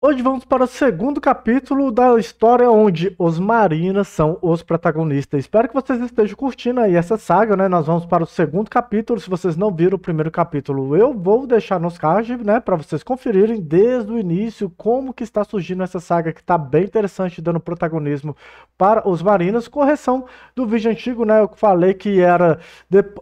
Hoje vamos para o segundo capítulo da história onde os Marinas são os protagonistas. Espero que vocês estejam curtindo aí essa saga, né? Nós vamos para o segundo capítulo. Se vocês não viram o primeiro capítulo, eu vou deixar nos cards, né? Para vocês conferirem desde o início como que está surgindo essa saga que está bem interessante, dando protagonismo para os Marinas. Correção do vídeo antigo, né? Eu falei que era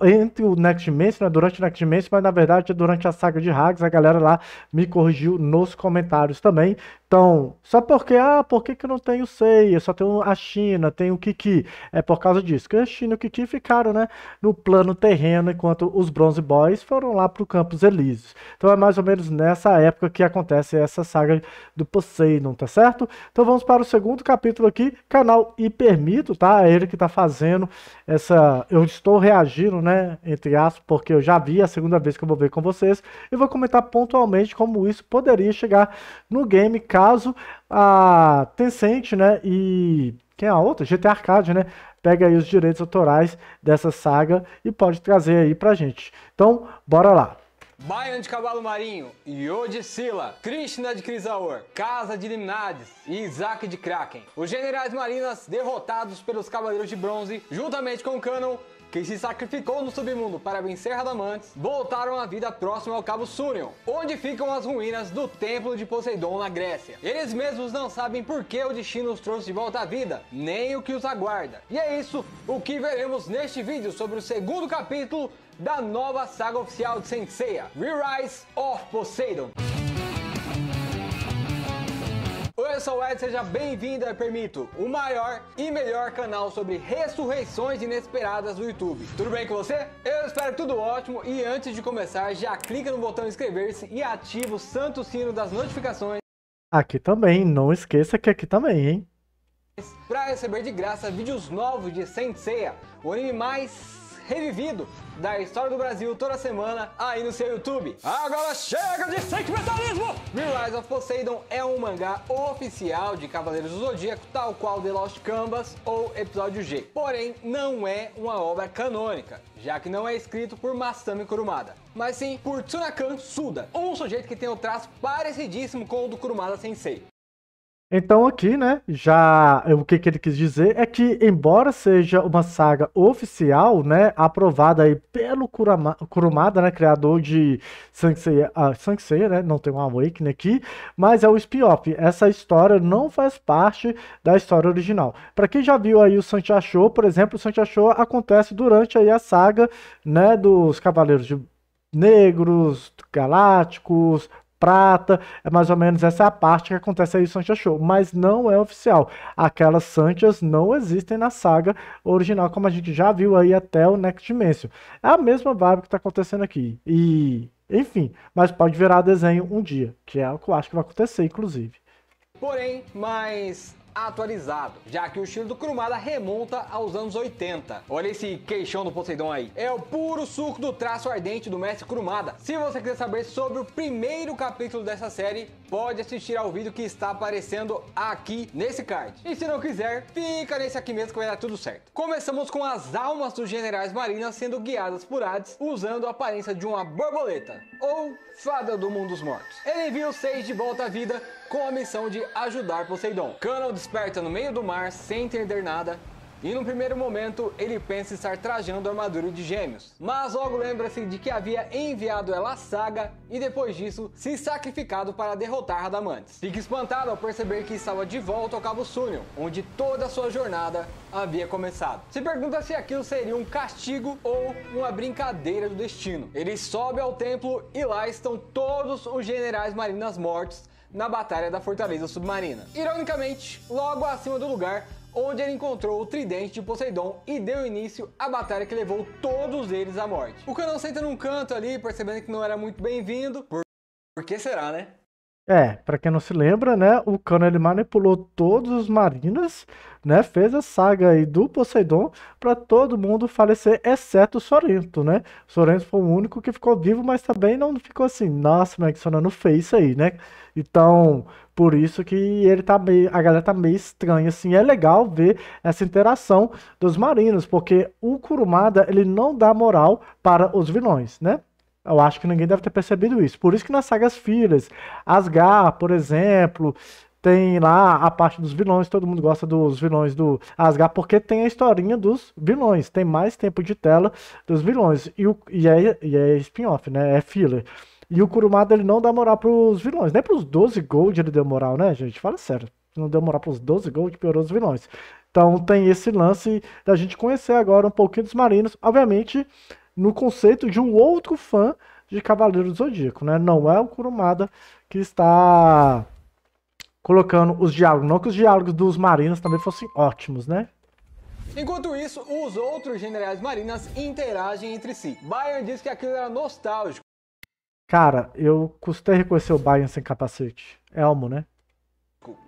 entre o Next Dimension, né? durante o Next Dimension, mas na verdade é durante a saga de Hags. A galera lá me corrigiu nos comentários também. way Então, só porque, ah, por que, que eu não tenho Eu Só tenho a China, tenho o Kiki. É por causa disso que a China e o Kiki ficaram, né, no plano terreno, enquanto os Bronze Boys foram lá para o Campos Elíseos. Então é mais ou menos nessa época que acontece essa saga do Poseidon, tá certo? Então vamos para o segundo capítulo aqui, canal Hipermito, tá? É ele que tá fazendo essa. Eu estou reagindo, né, entre aspas, porque eu já vi a segunda vez que eu vou ver com vocês. E vou comentar pontualmente como isso poderia chegar no game caso, a Tencent, né, e quem é a outra? GT Arcade, né? Pega aí os direitos autorais dessa saga e pode trazer aí pra gente. Então, bora lá. Baiano de Cavalo Marinho, Yodicila, Krishna de Crisaur, Casa de Limnades e Isaac de Kraken. Os generais marinas derrotados pelos Cavaleiros de Bronze, juntamente com Canon, que se sacrificou no submundo para vencer Radamantes, voltaram à vida próximo ao Cabo Sunion, onde ficam as ruínas do Templo de Poseidon na Grécia. Eles mesmos não sabem por que o destino os trouxe de volta à vida, nem o que os aguarda. E é isso o que veremos neste vídeo sobre o segundo capítulo da nova saga oficial de Senseiya, Re-Rise of Poseidon. Oi, eu sou o Ed, seja bem-vindo a Permito, o maior e melhor canal sobre ressurreições inesperadas do YouTube. Tudo bem com você? Eu espero tudo ótimo e antes de começar, já clica no botão inscrever-se e ativa o santo sino das notificações. Aqui também, não esqueça que aqui também, hein? Para receber de graça vídeos novos de Senseiya, o anime mais revivido da história do Brasil toda semana aí no seu YouTube. Agora chega de sentimentalismo! Rise of Poseidon é um mangá oficial de Cavaleiros do Zodíaco, tal qual The Lost Canvas ou Episódio G. Porém, não é uma obra canônica, já que não é escrito por Masami Kurumada, mas sim por Tsunakan Suda, um sujeito que tem o um traço parecidíssimo com o do Kurumada Sensei. Então aqui, né, já eh, o que, que ele quis dizer é que, embora seja uma saga oficial, né, aprovada aí pelo Kurama, Kurumada, né, criador de Sansei, ah, né, não tem um Awakening aqui, mas é o spin-off. Essa história não faz parte da história original. Para quem já viu aí o Show, por exemplo, o Show acontece durante aí a saga, né, dos Cavaleiros de Negros, Galácticos, prata, é mais ou menos essa é a parte que acontece aí no Sancha Show, mas não é oficial. Aquelas Sanchas não existem na saga original, como a gente já viu aí até o Next Dimension. É a mesma vibe que está acontecendo aqui. E, enfim, mas pode virar desenho um dia, que é o que eu acho que vai acontecer, inclusive. Porém, mais atualizado, já que o estilo do Krumada remonta aos anos 80. Olha esse queixão do Poseidon aí. É o puro suco do traço ardente do mestre Krumada. Se você quiser saber sobre o primeiro capítulo dessa série, pode assistir ao vídeo que está aparecendo aqui nesse card. E se não quiser, fica nesse aqui mesmo que vai dar tudo certo. Começamos com as almas dos generais marinas sendo guiadas por Hades usando a aparência de uma borboleta, ou fada do mundo dos mortos. Ele viu seis de volta à vida com a missão de ajudar Poseidon. Cano desperta no meio do mar sem entender nada e no primeiro momento ele pensa estar trajando a armadura de gêmeos. Mas logo lembra-se de que havia enviado ela à saga e depois disso se sacrificado para derrotar Radamantes. Fica espantado ao perceber que estava de volta ao Cabo Súnion, onde toda a sua jornada havia começado. Se pergunta se aquilo seria um castigo ou uma brincadeira do destino. Ele sobe ao templo e lá estão todos os generais marinas mortos na Batalha da Fortaleza Submarina. Ironicamente, logo acima do lugar onde ele encontrou o tridente de Poseidon e deu início à batalha que levou todos eles à morte. O canão senta num canto ali, percebendo que não era muito bem-vindo, por... que será, né? É, para quem não se lembra, né, o Kano ele manipulou todos os marinas, né, fez a saga aí do Poseidon para todo mundo falecer, exceto o Sorento, né? Sorento foi o único que ficou vivo, mas também não ficou assim, nossa, como é que Sorano fez isso aí, né? Então, por isso que ele tá meio, a galera tá meio estranha, assim, é legal ver essa interação dos marinos, porque o Kurumada, ele não dá moral para os vilões, né? Eu acho que ninguém deve ter percebido isso. Por isso que nas sagas filhas, Asgar, por exemplo, tem lá a parte dos vilões, todo mundo gosta dos vilões do Asgard, porque tem a historinha dos vilões, tem mais tempo de tela dos vilões, e, o, e é, e é spin-off, né, é filler. E o Kurumada, ele não dá moral pros vilões, nem pros 12 gold ele deu moral, né, gente, fala sério, não deu moral pros 12 gold, piorou os vilões. Então tem esse lance da gente conhecer agora um pouquinho dos marinos, obviamente no conceito de um outro fã de Cavaleiro do Zodíaco, né? Não é o Kurumada que está colocando os diálogos. Não que os diálogos dos marinos também fossem ótimos, né? Enquanto isso, os outros generais marinas interagem entre si. Bayern diz que aquilo era nostálgico. Cara, eu custei reconhecer o Bayern sem capacete. É Elmo, né?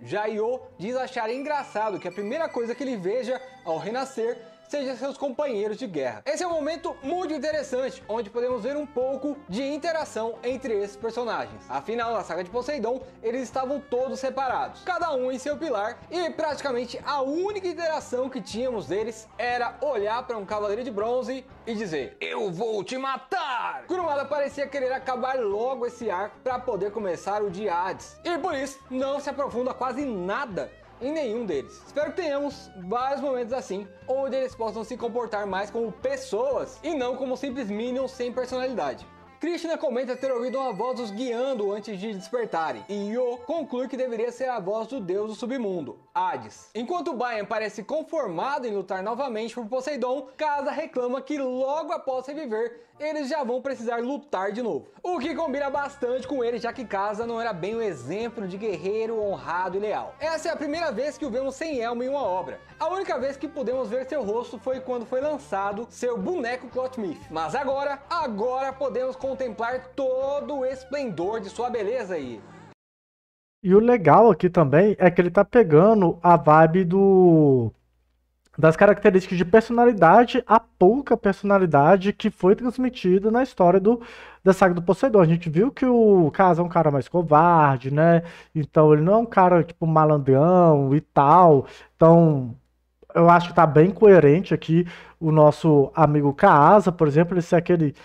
Jairo diz achar engraçado que a primeira coisa que ele veja ao renascer seja seus companheiros de guerra. Esse é um momento muito interessante, onde podemos ver um pouco de interação entre esses personagens. Afinal, na saga de Poseidon, eles estavam todos separados, cada um em seu pilar, e praticamente a única interação que tínhamos deles era olhar para um cavaleiro de bronze e dizer: Eu vou te matar! Kurumada parecia querer acabar logo esse arco para poder começar o de Hades, e por isso não se aprofunda quase nada em nenhum deles. Espero que tenhamos vários momentos assim, onde eles possam se comportar mais como pessoas e não como simples minions sem personalidade. Krishna comenta ter ouvido uma voz os guiando antes de despertarem, e Yo conclui que deveria ser a voz do deus do submundo, Hades. Enquanto Bayan parece conformado em lutar novamente por Poseidon, Kaza reclama que logo após reviver, eles já vão precisar lutar de novo. O que combina bastante com ele, já que Casa não era bem o um exemplo de guerreiro honrado e leal. Essa é a primeira vez que o vemos sem elmo em uma obra. A única vez que pudemos ver seu rosto foi quando foi lançado seu boneco Clotmith. Mas agora, agora podemos contemplar todo o esplendor de sua beleza aí. E o legal aqui também é que ele tá pegando a vibe do das características de personalidade a pouca personalidade que foi transmitida na história do, da saga do Poseidon. A gente viu que o Caso é um cara mais covarde, né? Então ele não é um cara tipo malandrão e tal. Então eu acho que tá bem coerente aqui o nosso amigo Kaza por exemplo, ele ser aquele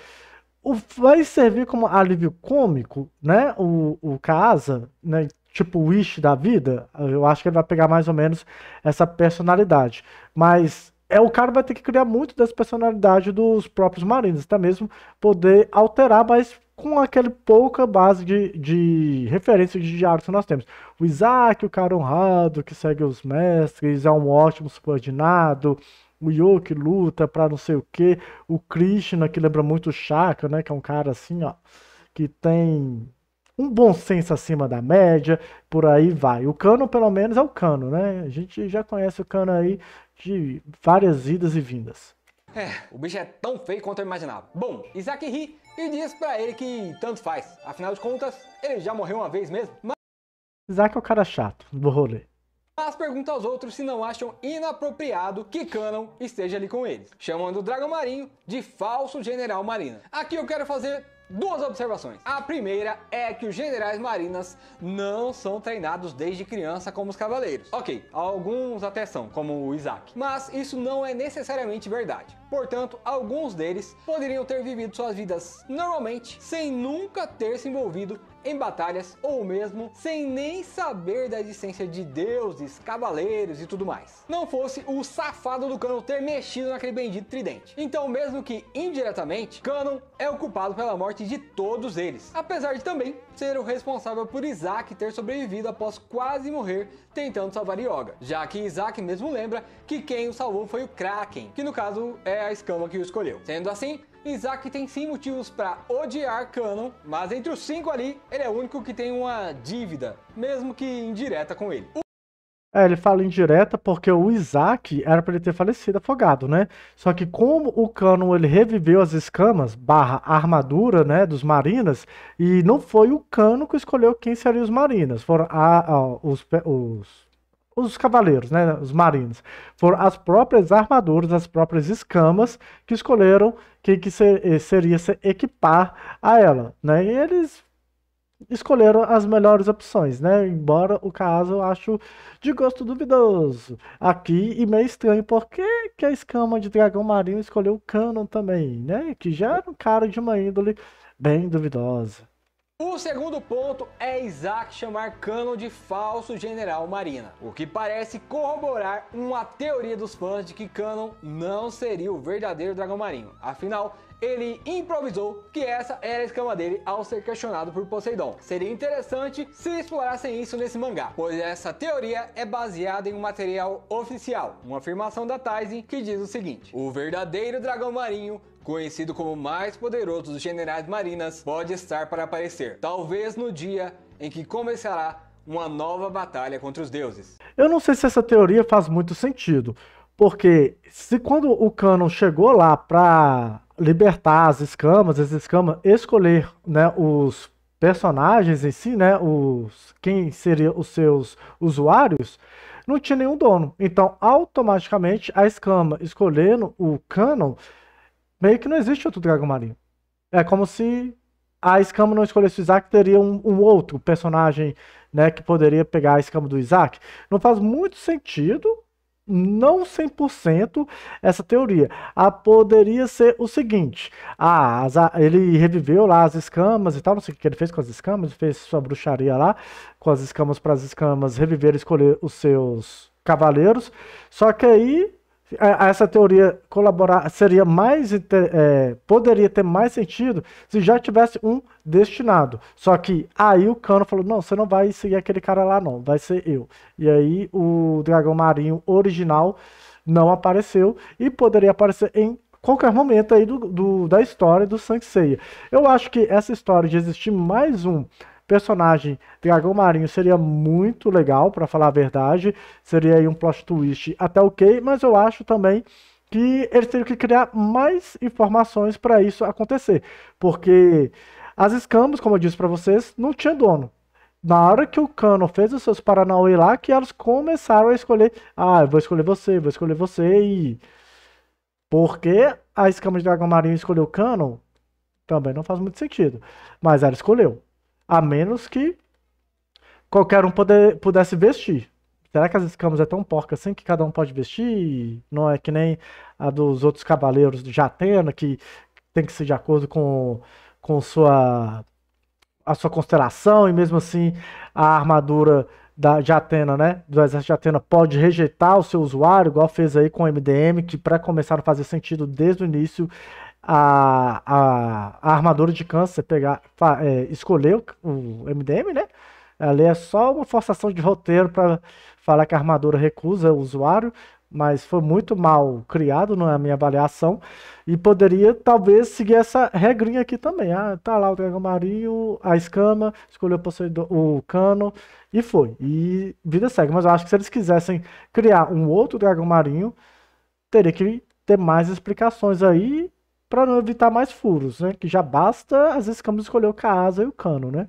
vai servir como alívio cômico, né? O, o Casa, né? tipo Wish da vida, eu acho que ele vai pegar mais ou menos essa personalidade. Mas é o cara vai ter que criar muito dessa personalidade dos próprios Marines, até mesmo poder alterar, mas com aquele pouca base de, de referência de diários que nós temos. O Isaac, o cara honrado, que segue os mestres, é um ótimo subordinado. O Yo que luta pra não sei o que. O Krishna, que lembra muito o Chaka, né? Que é um cara assim, ó. Que tem um bom senso acima da média, por aí vai. O cano, pelo menos, é o cano, né? A gente já conhece o cano aí de várias idas e vindas. É, o bicho é tão feio quanto eu imaginava. Bom, Isaac ri e diz para ele que tanto faz. Afinal de contas, ele já morreu uma vez mesmo. Mas... Isaac é o cara chato do rolê. Mas pergunta aos outros se não acham inapropriado que Canon esteja ali com eles, chamando o Dragão Marinho de falso General Marina. Aqui eu quero fazer duas observações. A primeira é que os generais marinas não são treinados desde criança como os cavaleiros. Ok, alguns até são, como o Isaac. Mas isso não é necessariamente verdade. Portanto, alguns deles poderiam ter vivido suas vidas normalmente, sem nunca ter se envolvido em batalhas ou mesmo sem nem saber da existência de deuses, cavaleiros e tudo mais. Não fosse o safado do Canon ter mexido naquele bendito tridente. Então, mesmo que indiretamente, Canon é o culpado pela morte de todos eles, apesar de também ser o responsável por Isaac ter sobrevivido após quase morrer tentando salvar Yoga, já que Isaac mesmo lembra que quem o salvou foi o Kraken, que no caso é a escama que o escolheu. Sendo assim, Isaac tem sim motivos para odiar Canon, mas entre os cinco ali, ele é o único que tem uma dívida, mesmo que indireta com ele. É, ele fala indireta porque o Isaac era para ele ter falecido afogado, né? Só que como o Cano ele reviveu as escamas barra armadura, né, dos Marinas e não foi o Cano que escolheu quem seriam os Marinas, foram a, a, os, os os cavaleiros, né, os marinos, foram as próprias armaduras, as próprias escamas que escolheram quem que ser, eh, seria se equipar a ela, né? E eles escolheram as melhores opções, né? Embora o caso eu acho de gosto duvidoso aqui e meio estranho, porque que a escama de dragão marinho escolheu o Canon também, né? Que já era um cara de uma índole bem duvidosa. O segundo ponto é Isaac chamar Canon de falso general Marina, o que parece corroborar uma teoria dos fãs de que Canon não seria o verdadeiro dragão marinho. Afinal, ele improvisou que essa era a escama dele ao ser questionado por Poseidon. Seria interessante se explorassem isso nesse mangá, pois essa teoria é baseada em um material oficial, uma afirmação da Tyson que diz o seguinte: o verdadeiro dragão marinho conhecido como o mais poderoso dos generais marinas, pode estar para aparecer, talvez no dia em que começará uma nova batalha contra os deuses. Eu não sei se essa teoria faz muito sentido, porque se quando o Canon chegou lá para libertar as escamas, as escamas, escolher né, os personagens em si, né, os, quem seria os seus usuários, não tinha nenhum dono. Então, automaticamente, a escama escolhendo o canon, meio que não existe outro dragão marinho. É como se a escama não escolhesse o Isaac, teria um, um, outro personagem né, que poderia pegar a escama do Isaac. Não faz muito sentido, não 100% essa teoria. Ah, poderia ser o seguinte: ah, ele reviveu lá as escamas e tal, não sei o que ele fez com as escamas, fez sua bruxaria lá, com as escamas para as escamas reviver e escolher os seus cavaleiros. Só que aí essa teoria colaborar seria mais é, poderia ter mais sentido se já tivesse um destinado. Só que aí o Cano falou: "Não, você não vai seguir aquele cara lá não, vai ser eu". E aí o dragão marinho original não apareceu e poderia aparecer em qualquer momento aí do, do da história do sangue Seiya. Eu acho que essa história de existir mais um personagem Dragão Marinho seria muito legal, para falar a verdade. Seria aí um plot twist até ok, mas eu acho também que eles teriam que criar mais informações para isso acontecer. Porque as escamas, como eu disse para vocês, não tinha dono. Na hora que o Cano fez os seus Paranauê lá, que elas começaram a escolher. Ah, eu vou escolher você, vou escolher você e. Porque a escama de Dragão Marinho escolheu o Cano, também não faz muito sentido. Mas ela escolheu. A menos que qualquer um poder, pudesse vestir. Será que as escamas é tão porca assim que cada um pode vestir? Não é que nem a dos outros cavaleiros de Jatena, que tem que ser de acordo com, com sua, a sua constelação, e mesmo assim a armadura da, de Atena, né? Do exército de Atena pode rejeitar o seu usuário, igual fez aí com o MDM, que para começar a fazer sentido desde o início, a, a, a armadura de câncer pegar, é, escolheu o MDM, né? ali é só uma forçação de roteiro para falar que a armadura recusa o usuário, mas foi muito mal criado na é minha avaliação e poderia talvez seguir essa regrinha aqui também. Ah, tá lá o dragão marinho, a escama, escolheu o, o cano e foi. E vida segue, mas eu acho que se eles quisessem criar um outro dragão marinho, teria que ter mais explicações aí para não evitar mais furos, né? Que já basta às vezes escamas escolher o Kaasa e o Kano, né?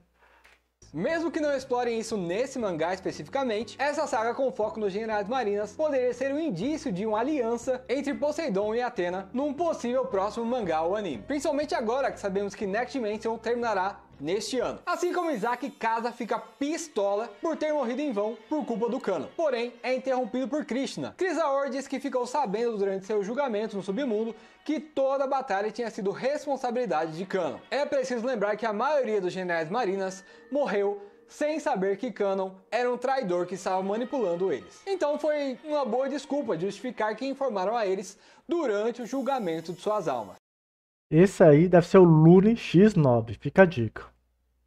Mesmo que não explorem isso nesse mangá especificamente, essa saga com foco nos generais marinas poderia ser um indício de uma aliança entre Poseidon e Atena num possível próximo mangá ou anime. Principalmente agora que sabemos que Next Dimension terminará neste ano. Assim como Isaac Casa fica pistola por ter morrido em vão por culpa do cano. Porém, é interrompido por Krishna. Krisaor diz que ficou sabendo durante seu julgamento no submundo que toda a batalha tinha sido responsabilidade de Kano. É preciso lembrar que a maioria dos generais marinas morreu sem saber que Canon era um traidor que estava manipulando eles. Então foi uma boa desculpa justificar que informaram a eles durante o julgamento de suas almas. Esse aí deve ser o Lune X9, fica a dica.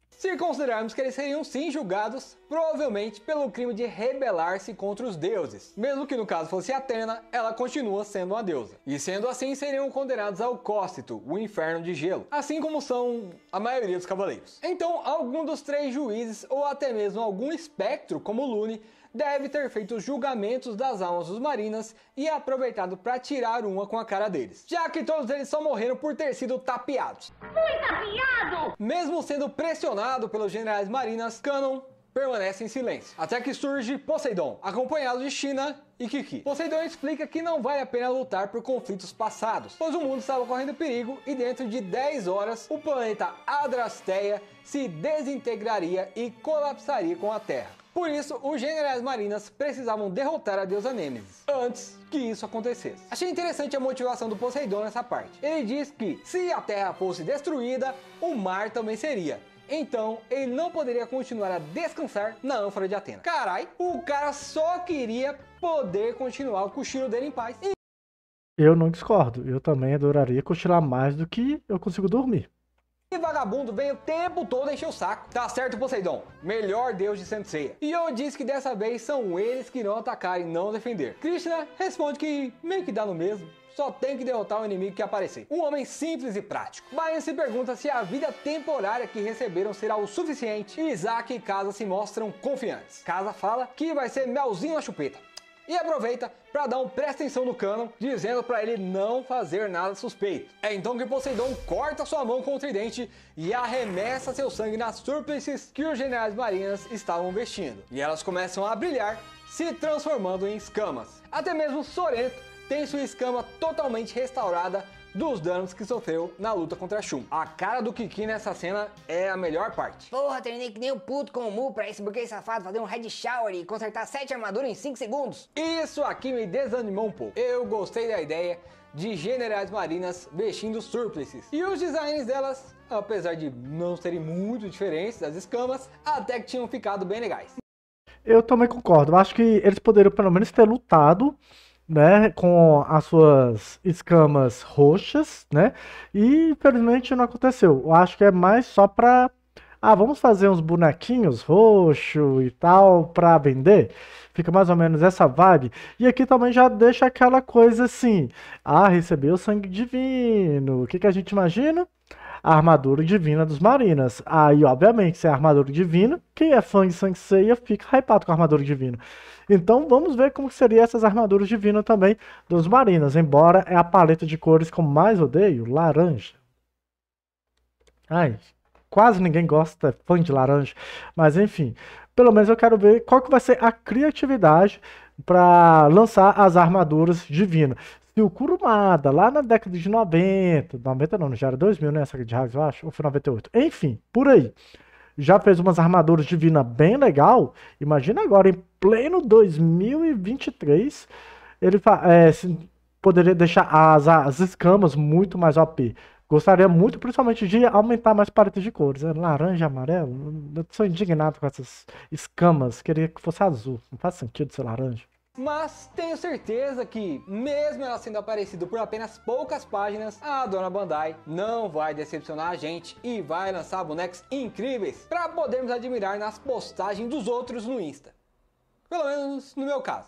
Se considerarmos que eles seriam sim julgados, provavelmente pelo crime de rebelar-se contra os deuses. Mesmo que no caso fosse Atena, ela continua sendo uma deusa. E sendo assim, seriam condenados ao Cócito, o inferno de gelo, assim como são a maioria dos cavaleiros. Então, algum dos três juízes, ou até mesmo algum espectro como Lune, deve ter feito os julgamentos das almas dos marinas e aproveitado para tirar uma com a cara deles, já que todos eles só morreram por ter sido tapeados. Fui tapeado! Mesmo sendo pressionado pelos generais marinas, Canon permanece em silêncio. Até que surge Poseidon, acompanhado de China e Kiki. Poseidon explica que não vale a pena lutar por conflitos passados, pois o mundo estava correndo perigo e dentro de 10 horas o planeta Adrasteia se desintegraria e colapsaria com a Terra. Por isso, os generais marinas precisavam derrotar a deusa Nêmesis antes que isso acontecesse. Achei interessante a motivação do Poseidon nessa parte. Ele diz que se a terra fosse destruída, o mar também seria. Então, ele não poderia continuar a descansar na ânfora de Atena. Carai, o cara só queria poder continuar o cochilo dele em paz. Eu não discordo. Eu também adoraria cochilar mais do que eu consigo dormir. E vagabundo vem o tempo todo encher o saco. Tá certo, Poseidon, melhor deus de Senseia. E eu disse que dessa vez são eles que irão atacar e não defender. Krishna responde que meio que dá no mesmo. Só tem que derrotar o inimigo que aparecer. Um homem simples e prático. Baian se pergunta se a vida temporária que receberam será o suficiente. Isaac e Casa se mostram confiantes. Casa fala que vai ser melzinho na chupeta e aproveita para dar um presta atenção no Canon, dizendo para ele não fazer nada suspeito. É então que Poseidon corta sua mão com o tridente e arremessa seu sangue nas surplices que os generais marinas estavam vestindo. E elas começam a brilhar, se transformando em escamas. Até mesmo Sorento tem sua escama totalmente restaurada dos danos que sofreu na luta contra Shun. A cara do Kiki nessa cena é a melhor parte. Porra, terminei que nem um puto com o Mu pra esse burguês safado fazer um head shower e consertar 7 armaduras em 5 segundos. Isso aqui me desanimou um pouco. Eu gostei da ideia de generais marinas vestindo surplices. E os designs delas, apesar de não serem muito diferentes das escamas, até que tinham ficado bem legais. Eu também concordo. Eu acho que eles poderiam pelo menos ter lutado né, com as suas escamas roxas, né? E infelizmente não aconteceu. Eu acho que é mais só para ah, vamos fazer uns bonequinhos roxo e tal para vender. Fica mais ou menos essa vibe. E aqui também já deixa aquela coisa assim: ah, recebeu sangue divino. O que, que a gente imagina? a armadura divina dos Marinas. Aí, obviamente, se é armadura divina, quem é fã de Sanseia fica hypado com a armadura divina. Então vamos ver como seriam essas armaduras divinas também dos Marinas, embora é a paleta de cores que eu mais odeio, laranja. Ai, quase ninguém gosta, é fã de laranja, mas enfim, pelo menos eu quero ver qual que vai ser a criatividade para lançar as armaduras divinas se o Kurumada, lá na década de 90, 90 não, já era 2000, né? Essa de raiva, eu acho, ou foi 98. Enfim, por aí. Já fez umas armaduras divina bem legal. Imagina agora, em pleno 2023, ele é, poderia deixar as, as escamas muito mais OP. Gostaria muito, principalmente, de aumentar mais paletas de cores. Né? Laranja, amarelo. Eu sou indignado com essas escamas. Queria que fosse azul. Não faz sentido ser laranja. Mas tenho certeza que, mesmo ela sendo aparecido por apenas poucas páginas, a dona Bandai não vai decepcionar a gente e vai lançar bonecos incríveis para podermos admirar nas postagens dos outros no Insta. Pelo menos no meu caso.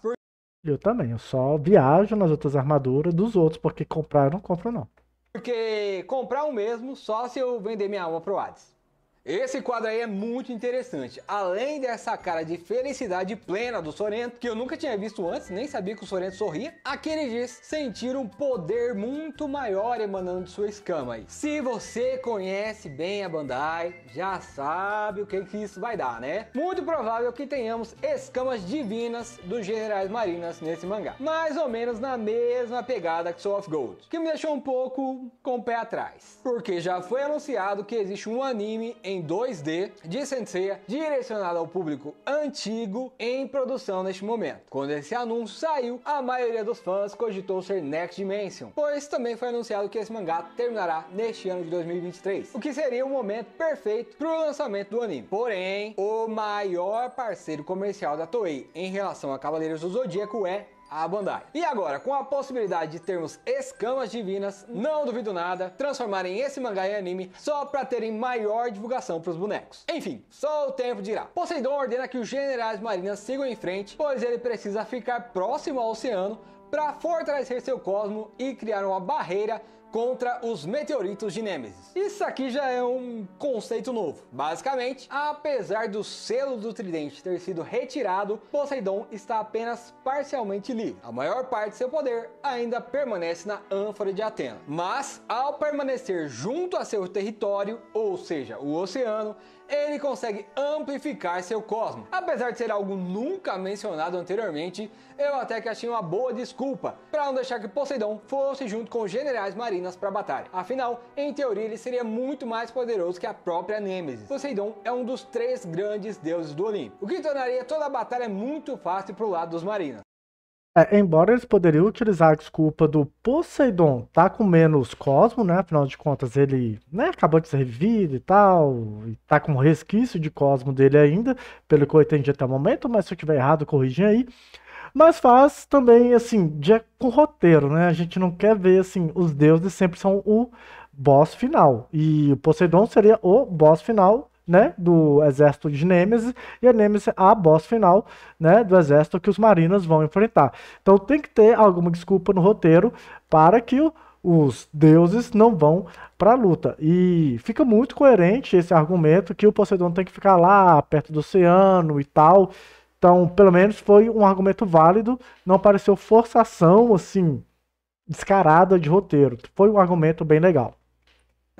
Eu também, eu só viajo nas outras armaduras dos outros, porque comprar eu não compro não. Porque comprar o mesmo só se eu vender minha alma pro Hades. Esse quadro aí é muito interessante. Além dessa cara de felicidade plena do Sorento, que eu nunca tinha visto antes, nem sabia que o Sorento sorria, aqui ele diz sentir um poder muito maior emanando de sua escama. Aí. Se você conhece bem a Bandai, já sabe o que, que isso vai dar, né? Muito provável que tenhamos escamas divinas dos generais marinas nesse mangá. Mais ou menos na mesma pegada que Soul of Gold, que me deixou um pouco com o pé atrás. Porque já foi anunciado que existe um anime em em 2D de Senseiya, direcionada ao público antigo em produção neste momento. Quando esse anúncio saiu, a maioria dos fãs cogitou ser Next Dimension, pois também foi anunciado que esse mangá terminará neste ano de 2023, o que seria o momento perfeito para o lançamento do anime. Porém, o maior parceiro comercial da Toei em relação a Cavaleiros do Zodíaco é a Bandai. E agora, com a possibilidade de termos escamas divinas, não duvido nada transformarem esse mangá em anime só para terem maior divulgação para os bonecos. Enfim, só o tempo dirá. Poseidon ordena que os generais marinas sigam em frente, pois ele precisa ficar próximo ao oceano para fortalecer seu cosmo e criar uma barreira contra os meteoritos de Nêmesis. Isso aqui já é um conceito novo. Basicamente, apesar do selo do tridente ter sido retirado, Poseidon está apenas parcialmente livre. A maior parte de seu poder ainda permanece na ânfora de Atena. Mas, ao permanecer junto a seu território, ou seja, o oceano, ele consegue amplificar seu cosmo. Apesar de ser algo nunca mencionado anteriormente, eu até que achei uma boa desculpa para não deixar que Poseidon fosse junto com os generais marinas para batalha. Afinal, em teoria ele seria muito mais poderoso que a própria Nêmesis. Poseidon é um dos três grandes deuses do Olimpo, o que tornaria toda a batalha muito fácil para o lado dos marinas. É, embora eles poderiam utilizar a desculpa do Poseidon tá com menos Cosmo, né? Afinal de contas, ele né, acabou de ser revivido e tal, e tá com resquício de Cosmo dele ainda, pelo que eu entendi até o momento, mas se eu tiver errado, corrigem aí. Mas faz também, assim, de, com roteiro, né? A gente não quer ver, assim, os deuses sempre são o boss final. E o Poseidon seria o boss final né, do exército de Nemesis e a Nemesis é a boss final, né, do exército que os marinas vão enfrentar. Então tem que ter alguma desculpa no roteiro para que o, os deuses não vão para a luta. E fica muito coerente esse argumento que o Poseidon tem que ficar lá perto do oceano e tal. Então, pelo menos foi um argumento válido, não pareceu forçação assim descarada de roteiro. Foi um argumento bem legal.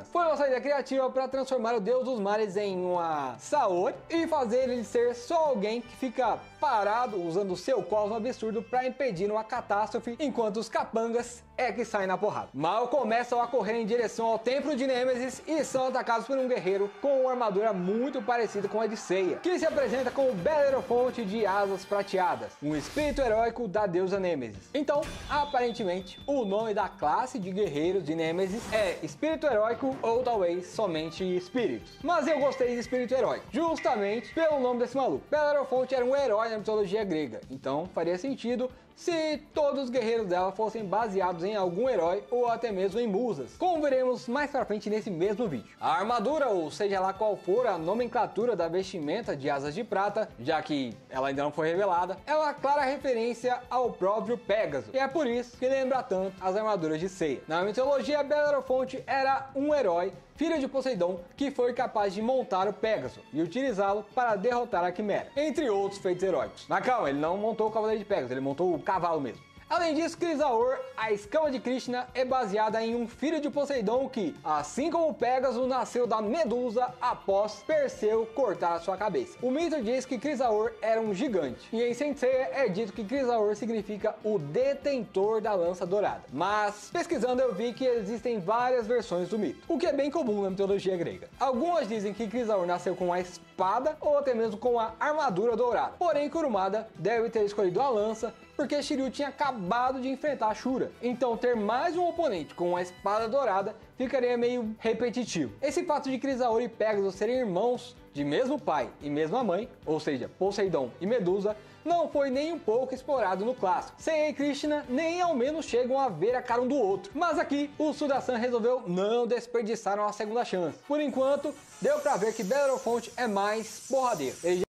Foi uma saída criativa para transformar o deus dos mares em uma Saori e fazer ele ser só alguém que fica parado usando seu cosmo absurdo para impedir uma catástrofe, enquanto os capangas é que saem na porrada. Mal começam a correr em direção ao templo de Nemesis e são atacados por um guerreiro com uma armadura muito parecida com a de Seiya, que se apresenta como Belerofonte de asas prateadas, um espírito heróico da deusa Nemesis. Então, aparentemente, o nome da classe de guerreiros de Nemesis é Espírito Heróico ou talvez somente espíritos. Mas eu gostei de espírito herói, justamente pelo nome desse maluco. Bellerofonte era um herói na mitologia grega, então faria sentido se todos os guerreiros dela fossem baseados em algum herói ou até mesmo em musas, como veremos mais pra frente nesse mesmo vídeo. A armadura, ou seja lá qual for a nomenclatura da vestimenta de Asas de Prata, já que ela ainda não foi revelada, é uma clara referência ao próprio Pégaso, e é por isso que lembra tanto as armaduras de Seiya. Na mitologia, Belerofonte era um herói filho de Poseidon, que foi capaz de montar o Pegasus e utilizá-lo para derrotar a Quimera, entre outros feitos heróicos. Na calma, ele não montou o Cavaleiro de Pegasus, ele montou o cavalo mesmo. Além disso, Crisaor, a escama de Krishna, é baseada em um filho de Poseidon que, assim como Pégaso, nasceu da Medusa após Perseu cortar sua cabeça. O mito diz que Crisaor era um gigante, e em Sensei é dito que Crisaor significa o detentor da lança dourada. Mas, pesquisando eu vi que existem várias versões do mito, o que é bem comum na mitologia grega. Algumas dizem que Crisaor nasceu com a espada ou até mesmo com a armadura dourada, porém Kurumada deve ter escolhido a lança porque Shiryu tinha acabado de enfrentar a Shura. Então ter mais um oponente com uma espada dourada ficaria meio repetitivo. Esse fato de Crisaori e Pegasus serem irmãos de mesmo pai e mesma mãe, ou seja, Poseidon e Medusa, não foi nem um pouco explorado no clássico. Seiya e Krishna nem ao menos chegam a ver a cara um do outro. Mas aqui, o San resolveu não desperdiçar uma segunda chance. Por enquanto, deu pra ver que Belarofonte é mais porradeiro. Ele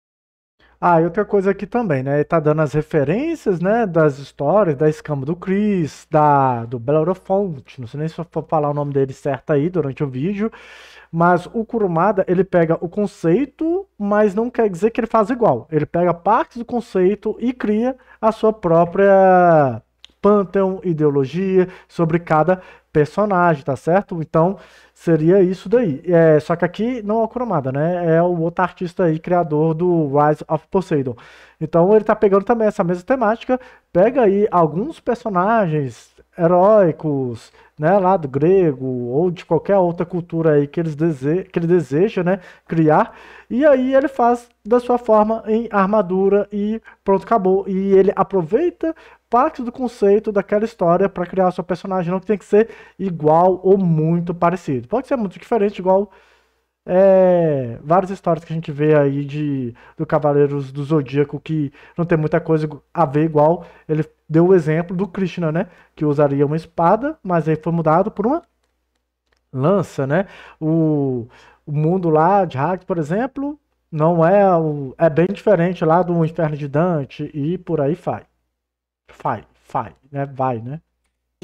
ah, e outra coisa aqui também, né? Ele tá dando as referências, né? Das histórias, da escama do Chris, da, do Belorofont. Não sei nem se eu for falar o nome dele certo aí durante o vídeo. Mas o Kurumada, ele pega o conceito, mas não quer dizer que ele faz igual. Ele pega partes do conceito e cria a sua própria pantheon ideologia sobre cada personagem, tá certo? Então, seria isso daí. É, só que aqui não é o Cromada, né? É o outro artista aí, criador do Rise of Poseidon. Então, ele tá pegando também essa mesma temática, pega aí alguns personagens heróicos, né, lá do grego ou de qualquer outra cultura aí que, eles dese que ele deseja, né, criar, e aí ele faz da sua forma em armadura e pronto, acabou. E ele aproveita parte do conceito daquela história para criar sua personagem. Não tem que ser igual ou muito parecido. Pode ser muito diferente, igual é, várias histórias que a gente vê aí de do Cavaleiros do Zodíaco que não tem muita coisa a ver igual. Ele deu o exemplo do Krishna, né? Que usaria uma espada, mas aí foi mudado por uma lança, né? O, o mundo lá de Hades, por exemplo, não é é bem diferente lá do Inferno de Dante e por aí vai. Fai, fai, né? Vai, né?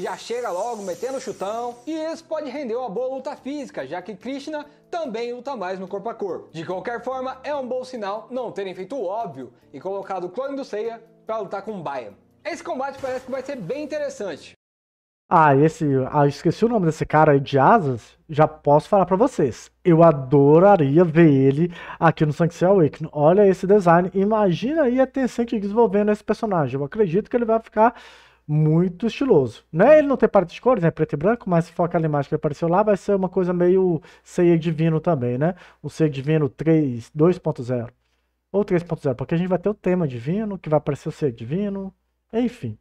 já chega logo metendo chutão, e isso pode render uma boa luta física, já que Krishna também luta mais no corpo a corpo. De qualquer forma, é um bom sinal não terem feito o óbvio e colocado o clone do Seiya para lutar com o Baia. Esse combate parece que vai ser bem interessante, ah, esse. Ah, esqueci o nome desse cara aí de asas. Já posso falar pra vocês. Eu adoraria ver ele aqui no Sanctuary Awakening. Olha esse design. Imagina aí a Tencent desenvolvendo esse personagem. Eu acredito que ele vai ficar muito estiloso. Né? Ele não tem parte de cores, né? Preto e branco, mas se for aquela imagem que apareceu lá, vai ser uma coisa meio ceia divino também, né? O ser divino 3, 2.0. Ou 3.0, porque a gente vai ter o tema divino, que vai aparecer o ser divino. Enfim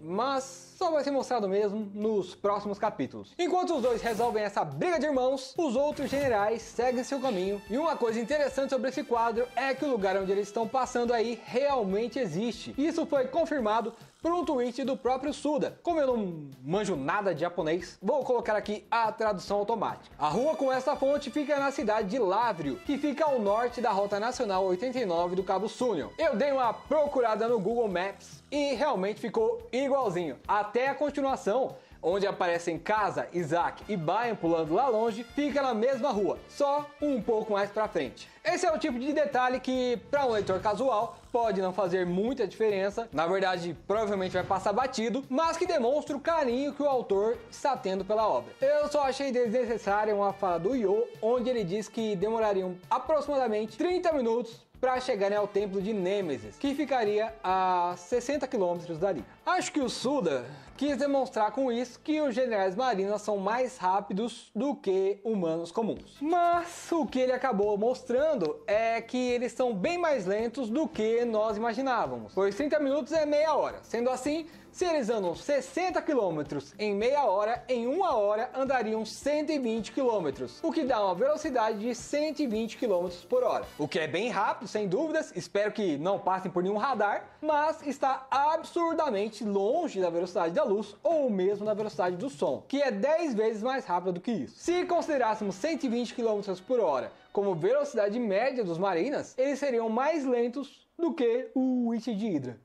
mas só vai ser mostrado mesmo nos próximos capítulos. Enquanto os dois resolvem essa briga de irmãos, os outros generais seguem seu caminho. E uma coisa interessante sobre esse quadro é que o lugar onde eles estão passando aí realmente existe. Isso foi confirmado por um tweet do próprio Suda. Como eu não manjo nada de japonês, vou colocar aqui a tradução automática. A rua com essa fonte fica na cidade de Lávrio, que fica ao norte da Rota Nacional 89 do Cabo Súnion. Eu dei uma procurada no Google Maps e realmente ficou igualzinho. Até a continuação onde aparecem casa, Isaac e Brian pulando lá longe, fica na mesma rua, só um pouco mais pra frente. Esse é o tipo de detalhe que, para um leitor casual, pode não fazer muita diferença, na verdade, provavelmente vai passar batido, mas que demonstra o carinho que o autor está tendo pela obra. Eu só achei desnecessária uma fala do Yo, onde ele diz que demorariam aproximadamente 30 minutos para chegarem ao templo de Nemesis, que ficaria a 60 quilômetros dali. Acho que o Suda quis demonstrar com isso que os generais marinas são mais rápidos do que humanos comuns. Mas o que ele acabou mostrando é que eles são bem mais lentos do que nós imaginávamos, pois 30 minutos é meia hora. Sendo assim, se eles andam 60 km em meia hora, em uma hora andariam 120 km, o que dá uma velocidade de 120 km por hora. O que é bem rápido, sem dúvidas, espero que não passem por nenhum radar, mas está absurdamente longe da velocidade da luz ou mesmo da velocidade do som, que é 10 vezes mais rápida do que isso. Se considerássemos 120 km por hora como velocidade média dos marinas, eles seriam mais lentos do que o Witch de Hydra.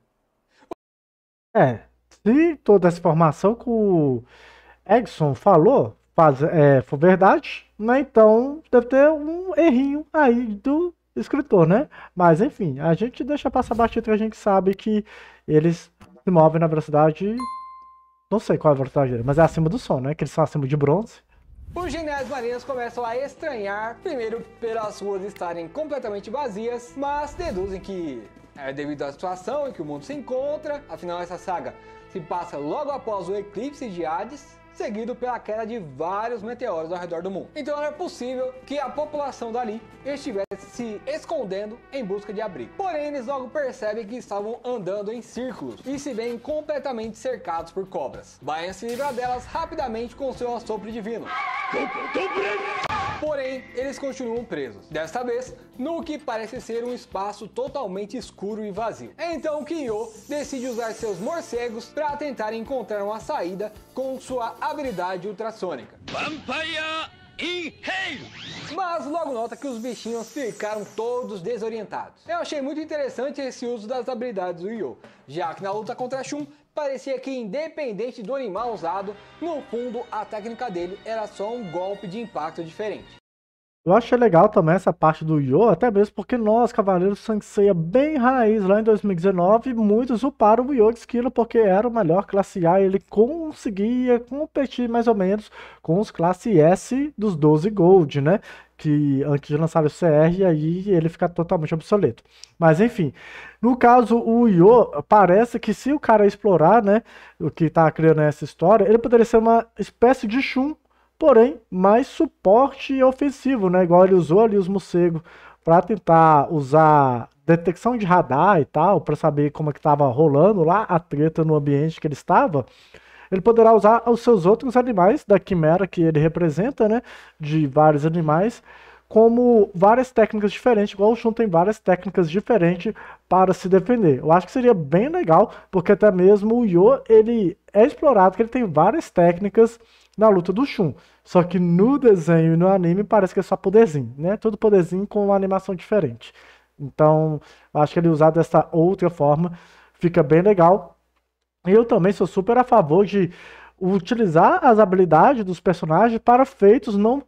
É, se toda essa informação que o Edson falou faz, é, for verdade, né? Então deve ter um errinho aí do escritor, né? Mas enfim, a gente deixa passar batido que a gente sabe que eles se movem na velocidade. Não sei qual é a velocidade dele, mas é acima do som, né? Que eles são acima de bronze. Os generais marinhos começam a estranhar, primeiro pelas ruas estarem completamente vazias, mas deduzem que é devido à situação em que o mundo se encontra, afinal essa saga se passa logo após o eclipse de Hades, seguido pela queda de vários meteoros ao redor do mundo. Então era é possível que a população dali estivesse se escondendo em busca de abrigo. Porém, eles logo percebem que estavam andando em círculos e se veem completamente cercados por cobras. Baian se livra delas rapidamente com seu assopro divino. Porém, eles continuam presos, desta vez no que parece ser um espaço totalmente escuro e vazio. É então que Yo decide usar seus morcegos para tentar encontrar uma saída com sua habilidade ultrassônica. Vampire Inhale! Mas logo nota que os bichinhos ficaram todos desorientados. Eu achei muito interessante esse uso das habilidades do Yo, já que na luta contra Shun parecia que, independente do animal usado, no fundo a técnica dele era só um golpe de impacto diferente. Eu achei legal também essa parte do Yo, até mesmo porque nós, Cavaleiros Sanseia bem raiz lá em 2019, muitos uparam o Yo de Esquilo porque era o melhor classe A, ele conseguia competir mais ou menos com os classe S dos 12 Gold, né? que antes de lançar o CR, aí ele fica totalmente obsoleto. Mas enfim, no caso, o Yo parece que se o cara explorar, né, o que tá criando essa história, ele poderia ser uma espécie de Shun porém mais suporte ofensivo, né? Igual ele usou ali os morcegos para tentar usar detecção de radar e tal, para saber como é que estava rolando lá a treta no ambiente que ele estava. Ele poderá usar os seus outros animais da quimera que ele representa, né? De vários animais, como várias técnicas diferentes, igual o Shun tem várias técnicas diferentes para se defender. Eu acho que seria bem legal, porque até mesmo o Yo, ele é explorado, que ele tem várias técnicas diferentes na luta do Shun. Só que no desenho e no anime parece que é só poderzinho, né? Todo poderzinho com uma animação diferente. Então, acho que ele usar dessa outra forma fica bem legal. Eu também sou super a favor de utilizar as habilidades dos personagens para feitos não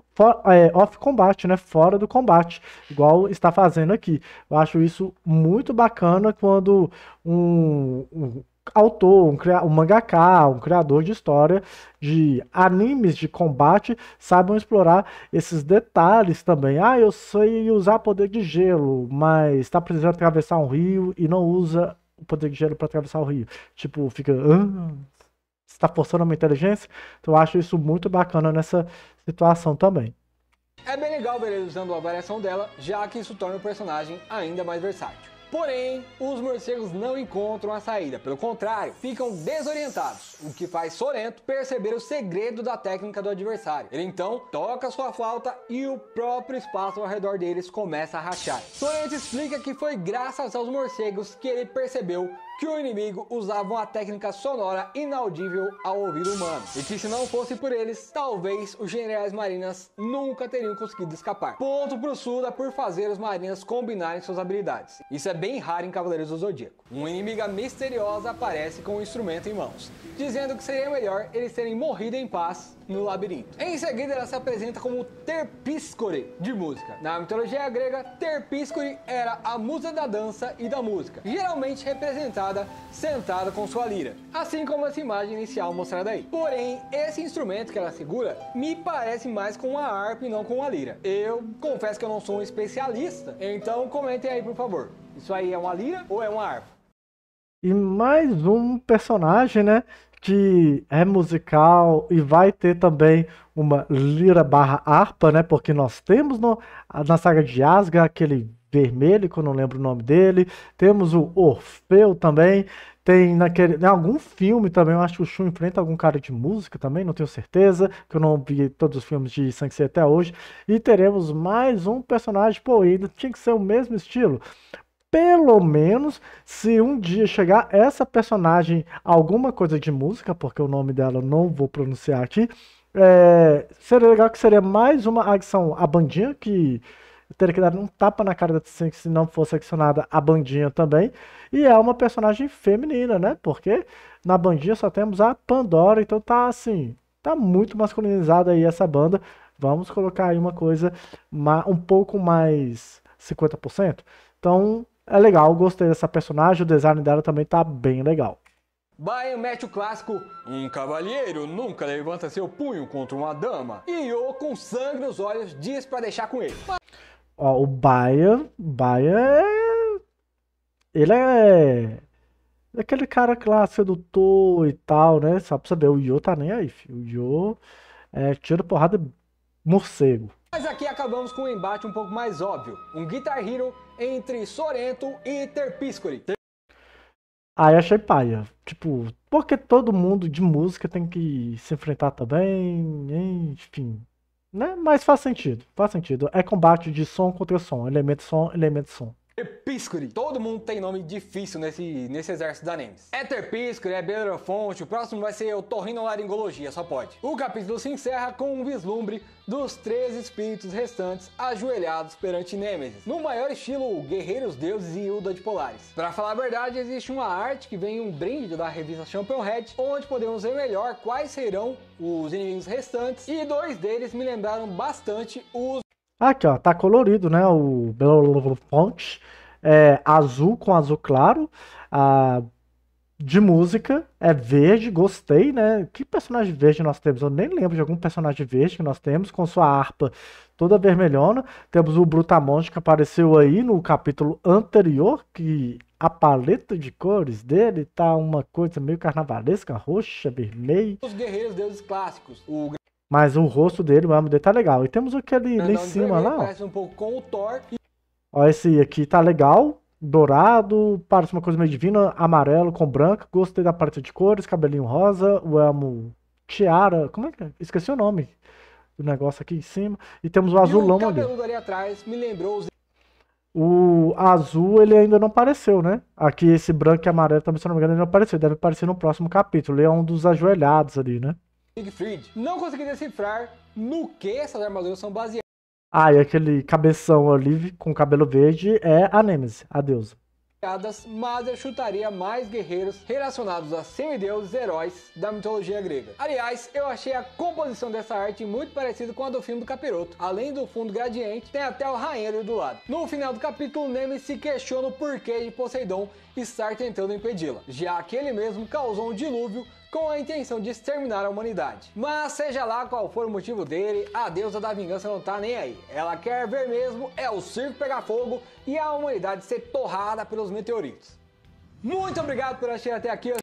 é, off combate, né? Fora do combate, igual está fazendo aqui. Eu acho isso muito bacana quando um autor, um, um mangaka, um criador de história, de animes de combate, saibam explorar esses detalhes também. Ah, eu sei usar poder de gelo, mas está precisando atravessar um rio e não usa o poder de gelo para atravessar o rio. Tipo, fica. Ah, está forçando minha inteligência? Então eu acho isso muito bacana nessa situação também. É bem legal ver ele usando a variação dela, já que isso torna o personagem ainda mais versátil. Porém, os morcegos não encontram a saída, pelo contrário, ficam desorientados, o que faz Sorento perceber o segredo da técnica do adversário. Ele então toca sua flauta e o próprio espaço ao redor deles começa a rachar. Sorento explica que foi graças aos morcegos que ele percebeu que o inimigo usava uma técnica sonora inaudível ao ouvido humano, e que se não fosse por eles, talvez os generais marinas nunca teriam conseguido escapar. Ponto pro Suda por fazer os marinas combinarem suas habilidades. Isso é bem raro em Cavaleiros do Zodíaco. Uma inimiga misteriosa aparece com um instrumento em mãos, dizendo que seria melhor eles terem morrido em paz no labirinto. Em seguida, ela se apresenta como Terpiscore de música. Na mitologia grega, Terpiscore era a musa da dança e da música, geralmente representada espada, sentada com sua lira, assim como essa imagem inicial mostrada aí. Porém, esse instrumento que ela segura me parece mais com uma harpa e não com a lira. Eu confesso que eu não sou um especialista, então comentem aí por favor. Isso aí é uma lira ou é uma harpa? E mais um personagem, né? que é musical e vai ter também uma lira barra harpa, né? Porque nós temos no, na saga de Asgard aquele vermelho, que eu não lembro o nome dele. Temos o Orfeu também. Tem naquele, em né, algum filme também, eu acho que o Shun enfrenta algum cara de música também, não tenho certeza, que eu não vi todos os filmes de Sanxi até hoje. E teremos mais um personagem, pô, ainda tinha que ser o mesmo estilo. Pelo menos, se um dia chegar essa personagem, alguma coisa de música, porque o nome dela não vou pronunciar aqui, é, seria legal que seria mais uma ação, a bandinha que teria que dar um tapa na cara da Tsink se não fosse adicionada a Bandinha também. E é uma personagem feminina, né? Porque na Bandinha só temos a Pandora, então tá assim, tá muito masculinizada aí essa banda. Vamos colocar aí uma coisa um pouco mais 50%. Então é legal, gostei dessa personagem, o design dela também tá bem legal. Bayern mete o clássico: um cavalheiro nunca levanta seu punho contra uma dama. E o com sangue nos olhos diz para deixar com ele. Ó, o Baia, Baia é, é... Ele é... aquele cara que lá sedutor e tal, né? Só pra saber, o Yo tá nem aí, filho. O Yo é tiro porrada morcego. Mas aqui acabamos com um embate um pouco mais óbvio. Um Guitar Hero entre Sorento e Terpiscoli. Aí achei paia. Tipo, porque todo mundo de música tem que se enfrentar também, enfim. Né? Mas faz sentido, faz sentido. É combate de som contra som, elemento som, elemento som. Episcuri. Todo mundo tem nome difícil nesse, nesse exército Nemes. É Eterpiscuri é Belerofonte, o próximo vai ser o Torrino Laringologia, só pode. O capítulo se encerra com um vislumbre dos três espíritos restantes ajoelhados perante Nemesis. no maior estilo Guerreiros Deuses e Hilda de Polares. Para falar a verdade, existe uma arte que vem em um brinde da revista Championhead, onde podemos ver melhor quais serão os inimigos restantes, e dois deles me lembraram bastante os Aqui, ó, tá colorido, né? O Ponte é azul com azul claro. A de música é verde, gostei, né? Que personagem verde nós temos? Eu nem lembro de algum personagem verde que nós temos, com sua harpa toda vermelhona. Temos o Brutamonte que apareceu aí no capítulo anterior, que a paleta de cores dele tá uma coisa meio carnavalesca, roxa, vermelho. Os guerreiros deuses clássicos, o mas o rosto dele, o dele tá legal. E temos aquele Andando em cima lá. Ó. Parece um pouco com o Thor. Ó, esse aqui tá legal. Dourado, parece uma coisa meio divina. Amarelo com branco. Gostei da parte de cores, cabelinho rosa, o elmo tiara. Como é que é? Esqueci o nome do negócio aqui em cima. E temos o azulão e o ali. ali atrás me lembrou os... O azul ele ainda não apareceu, né? Aqui esse branco e amarelo também, se não me engano, ele não apareceu. Deve aparecer no próximo capítulo. Ele é um dos ajoelhados ali, né? Siegfried. Não consegui decifrar no que essas armaduras são baseadas. Ah, e aquele cabeção olive com cabelo verde é a Nemesis, a deusa. Mas eu chutaria mais guerreiros relacionados a semideuses heróis da mitologia grega. Aliás, eu achei a composição dessa arte muito parecida com a do filme do Capiroto. Além do fundo gradiente, tem até o rainheiro do lado. No final do capítulo, Nemesis se questiona o porquê de Poseidon estar tentando impedi-la, já que ele mesmo causou um dilúvio com a intenção de exterminar a humanidade. Mas seja lá qual for o motivo dele, a deusa da vingança não tá nem aí. Ela quer ver mesmo é o circo pegar fogo e a humanidade ser torrada pelos meteoritos. Muito obrigado por assistir até aqui. Eu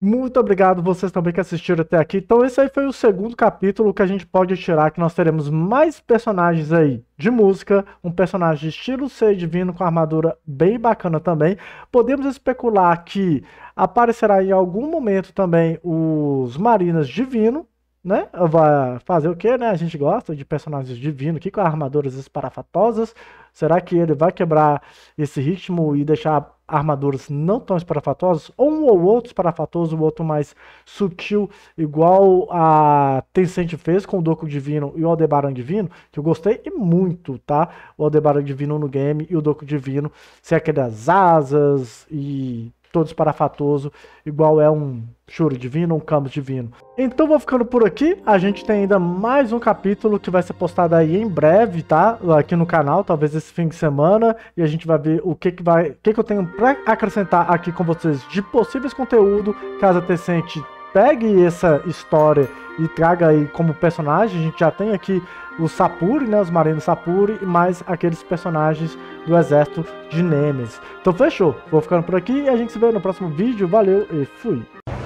muito obrigado vocês também que assistiram até aqui. Então esse aí foi o segundo capítulo que a gente pode tirar que nós teremos mais personagens aí de música, um personagem estilo ser divino com armadura bem bacana também. Podemos especular que aparecerá em algum momento também os marinas divino, né? Vai fazer o que, né? A gente gosta de personagens divinos aqui com armaduras esparafatosas. Será que ele vai quebrar esse ritmo e deixar armaduras não tão esparafatosas? Ou um ou outro esparafatoso, o outro mais sutil, igual a Tencent fez com o Doku Divino e o Aldebaran Divino, que eu gostei e muito, tá? O Aldebaran Divino no game e o Doku Divino, se é aquelas asas e todos para Fatoso, igual é um choro divino, um camus divino. Então vou ficando por aqui, a gente tem ainda mais um capítulo que vai ser postado aí em breve, tá? Aqui no canal, talvez esse fim de semana, e a gente vai ver o que que vai, o que que eu tenho para acrescentar aqui com vocês de possíveis conteúdo, caso a pegue essa história e traga aí como personagem, a gente já tem aqui os Sapuri, né, os Marinos Sapuri, mais aqueles personagens do exército de Nemesis. Então fechou, vou ficando por aqui e a gente se vê no próximo vídeo, valeu e fui!